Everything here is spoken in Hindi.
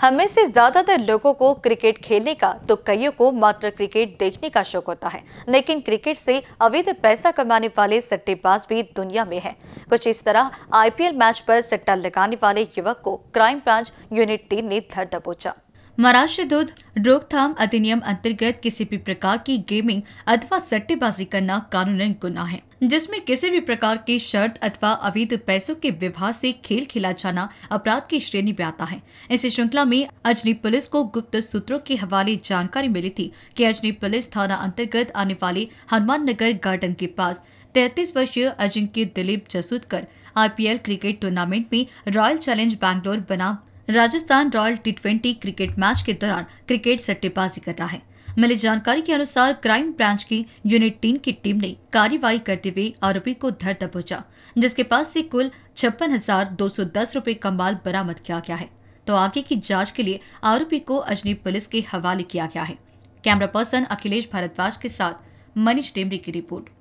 हमें से ज्यादातर लोगों को क्रिकेट खेलने का तो कईयों को मात्र क्रिकेट देखने का शौक होता है लेकिन क्रिकेट से अवैध पैसा कमाने वाले सट्टेबाज भी दुनिया में है कुछ इस तरह आईपीएल मैच पर सट्टा लगाने वाले युवक को क्राइम ब्रांच यूनिट तीन ने धर दबोचा महाराष्ट्र दूध रोकथाम अधिनियम अंतर्गत किसी भी प्रकार की गेमिंग अथवा सट्टेबाजी करना कानूनन गुना है जिसमें किसी भी प्रकार की शर्त अथवा अवैध पैसों के विवाह से खेल खेला जाना अपराध की श्रेणी में आता है इस श्रृंखला में अजनी पुलिस को गुप्त सूत्रों के हवाले जानकारी मिली थी कि अजनी पुलिस थाना अंतर्गत आने वाले हनुमान नगर गार्डन के पास तैतीस वर्षीय Ajinkya Dilip Jasudkar IPL cricket tournament में रॉयल चैलेंज बैंगलोर बनाम Rajasthan royal T twenty cricket match के दौरान क्रिकेट सट्टेबाजी कर रहा है मिली जानकारी के अनुसार क्राइम ब्रांच की यूनिट तीन की टीम ने कार्यवाही करते हुए आरोपी को धर दबोचा जिसके पास से कुल छप्पन हजार दो सौ दस रूपए का माल बरामद किया गया है तो आगे की जांच के लिए आरोपी को अजनी पुलिस के हवाले किया गया है कैमरा पर्सन अखिलेश भारद्वाज के साथ मनीष डेमरी की रिपोर्ट